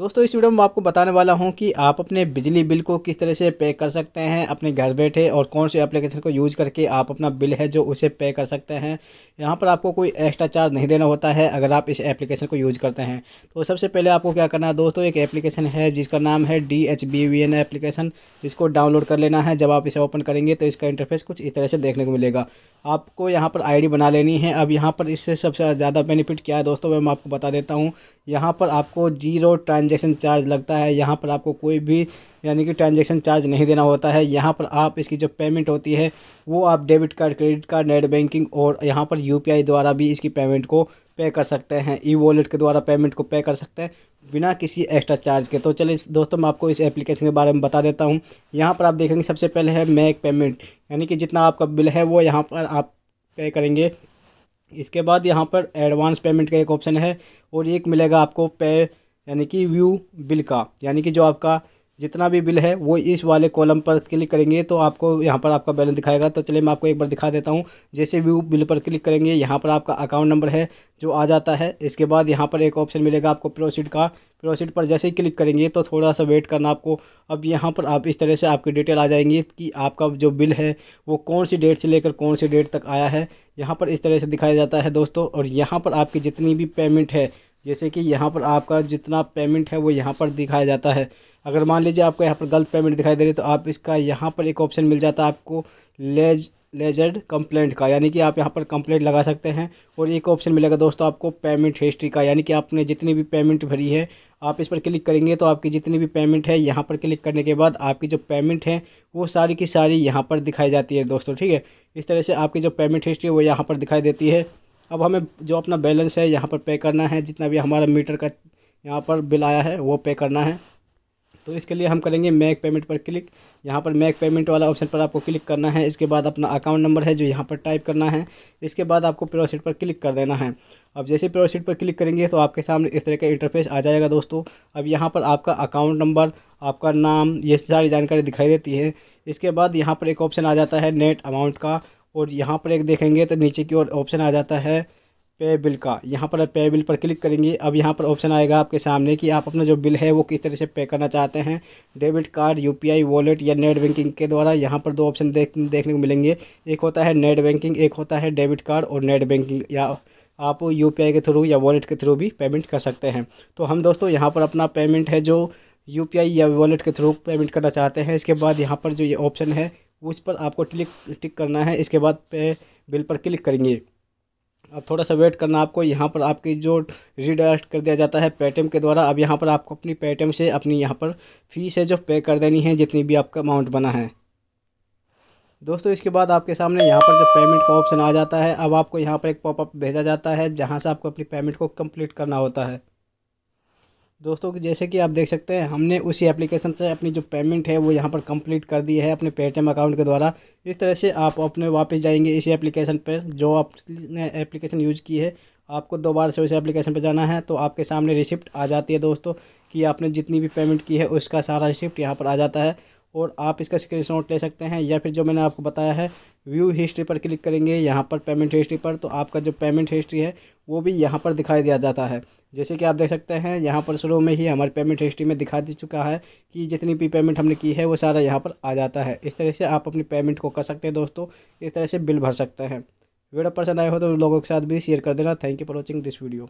दोस्तों इस वीडियो में आपको बताने वाला हूं कि आप अपने बिजली बिल को किस तरह से पे कर सकते हैं अपने घर बैठे और कौन से एप्लीकेशन को यूज़ करके आप अपना बिल है जो उसे पे कर सकते हैं यहां पर आपको कोई एक्स्ट्रा चार्ज नहीं देना होता है अगर आप इस एप्लीकेशन को यूज़ करते हैं तो सबसे पहले आपको क्या करना है दोस्तों एक एप्लीकेशन है जिसका नाम है D H B V N application इसको डाउनलोड कर लेना है जब आप इसे ओपन करेंगे तो इसका इंटरफेस कुछ इस तरह से देखने को मिलेगा आपको यहाँ पर आई बना लेनी है अब यहाँ पर इससे सबसे ज़्यादा बेनिफिट क्या है दोस्तों मैं आपको बता देता हूँ यहाँ पर आपको जीरो ट्रांज ट्रांजेक्शन चार्ज लगता है यहाँ पर आपको कोई भी यानी कि ट्रांजेक्शन चार्ज नहीं देना होता है यहाँ पर आप इसकी जो पेमेंट होती है वो आप debit card credit card net banking और यहाँ पर यू द्वारा भी इसकी पेमेंट को पे कर सकते हैं ई वॉलेट के द्वारा पेमेंट को पे कर सकते हैं बिना किसी एक्स्ट्रा चार्ज के तो चलिए दोस्तों मैं आपको इस एप्लीकेशन के बारे में बता देता हूँ यहाँ पर आप देखेंगे सबसे पहले है मैक पेमेंट यानी कि जितना आपका बिल है वो यहाँ पर आप पे करेंगे इसके बाद यहाँ पर एडवांस पेमेंट का एक ऑप्शन है और एक मिलेगा आपको पे यानी कि व्यू बिल का यानी कि जो आपका जितना भी बिल है वो इस वाले कॉलम पर क्लिक करेंगे तो आपको यहाँ पर आपका बैलेंस दिखाएगा तो चलिए मैं आपको एक बार दिखा देता हूँ जैसे व्यू बिल पर क्लिक करेंगे यहाँ पर आपका अकाउंट नंबर है जो आ जाता है इसके बाद यहाँ पर एक ऑप्शन मिलेगा आपको प्रोसीड का प्रोसीड पर जैसे ही क्लिक करेंगे तो थोड़ा सा वेट करना आपको अब यहाँ पर आप इस तरह से आपकी डिटेल आ जाएंगी कि आपका जो बिल है वो कौन सी डेट से लेकर कौन सी डेट तक आया है यहाँ पर इस तरह से दिखाया जाता है दोस्तों और यहाँ पर आपकी जितनी भी पेमेंट है जैसे कि यहाँ पर आपका जितना पेमेंट है वो यहाँ पर दिखाया जाता है अगर मान लीजिए आपको यहाँ पर गलत पेमेंट दिखाई दे रही है तो आप इसका यहाँ पर एक ऑप्शन मिल जाता है आपको लेज लेजर्ड कंप्लेंट का यानी कि आप यहाँ पर कंप्लेंट लगा सकते हैं और एक ऑप्शन मिलेगा दोस्तों आपको पेमेंट हिस्ट्री का यानी कि आपने जितनी भी पेमेंट भरी है आप इस पर क्लिक करेंगे तो आपकी जितनी भी पेमेंट है यहाँ पर क्लिक करने के बाद आपकी जो पेमेंट है वो सारी की सारी यहाँ पर दिखाई जाती है दोस्तों ठीक है इस तरह से आपकी जो पेमेंट हिस्ट्री है वो यहाँ पर दिखाई देती है अब हमें जो अपना बैलेंस है यहाँ पर पे करना है जितना भी हमारा मीटर का यहाँ पर बिल आया है वो पे करना है तो इसके लिए हम करेंगे मैक पेमेंट पर क्लिक यहाँ पर मैक पेमेंट वाला ऑप्शन पर आपको क्लिक करना है इसके बाद अपना अकाउंट नंबर है जो यहाँ पर टाइप करना है इसके बाद आपको प्रोसीड पर क्लिक कर देना है अब जैसे प्रोसीड पर क्लिक करेंगे तो आपके सामने इस तरह का इंटरफेस आ जाएगा दोस्तों अब यहाँ पर आपका अकाउंट नंबर आपका नाम ये सारी जानकारी दिखाई देती है इसके बाद यहाँ पर एक ऑप्शन आ जाता है नेट अमाउंट का और यहाँ पर एक देखेंगे तो नीचे की ओर ऑप्शन आ जाता है पे बिल का यहाँ पर पे बिल पर क्लिक करेंगे अब यहाँ पर ऑप्शन आएगा आपके सामने कि आप अपना जो बिल है वो किस तरह से पे करना चाहते हैं डेबिट कार्ड यूपीआई वॉलेट या नेट बैंकिंग के द्वारा यहाँ पर दो ऑप्शन देख देखने को मिलेंगे एक होता है नेट बैंकिंग एक होता है डेबिट कार्ड और नेट बैंकिंग या आप यू के थ्रू या वॉलेट के थ्रू भी पेमेंट कर सकते हैं तो हम दोस्तों यहाँ पर अपना पेमेंट है जो यू या वॉलेट के थ्रू पेमेंट करना चाहते हैं इसके बाद यहाँ पर जो ये ऑप्शन है उस पर आपको क्लिक टिक करना है इसके बाद पे बिल पर क्लिक करेंगे अब थोड़ा सा वेट करना आपको यहाँ पर आपकी जो रिडायरेक्ट कर दिया जाता है पेटीएम के द्वारा अब यहाँ पर आपको अपनी पेटीएम से अपनी यहाँ पर फ़ीस है जो पे कर देनी है जितनी भी आपका अमाउंट बना है दोस्तों इसके बाद आपके सामने यहाँ पर जो पेमेंट का ऑप्शन आ जाता है अब आपको यहाँ पर एक पॉपअप भेजा जाता है जहाँ से आपको अपनी पेमेंट को कम्प्लीट करना होता है दोस्तों जैसे कि आप देख सकते हैं हमने उसी एप्लीकेशन से अपनी जो पेमेंट है वो यहाँ पर कंप्लीट कर दी है अपने पेटीएम अकाउंट के द्वारा इस तरह से आप अपने वापस जाएंगे इसी एप्लीकेशन पर जो आपने एप्लीकेशन यूज़ की है आपको दोबारा से उस एप्लीकेशन पर जाना है तो आपके सामने रिसिप्ट आ जाती है दोस्तों कि आपने जितनी भी पेमेंट की है उसका सारा रिसिप्ट यहाँ पर आ जाता है और आप इसका स्क्रीन ले सकते हैं या फिर जो मैंने आपको बताया है व्यू हिस्ट्री पर क्लिक करेंगे यहाँ पर पेमेंट हिस्ट्री पर तो आपका जो पेमेंट हिस्ट्री है वो भी यहाँ पर दिखाई दिया जाता है जैसे कि आप देख सकते हैं यहाँ पर शुरू में ही हमारे पेमेंट हिस्ट्री में दिखा दे चुका है कि जितनी भी पेमेंट हमने की है वो सारा यहाँ पर आ जाता है इस तरह से आप अपनी पेमेंट को कर सकते हैं दोस्तों इस तरह से बिल भर सकते हैं वीडियो पसंद आए हो तो लोगों के साथ भी शेयर कर देना thank you for watching this video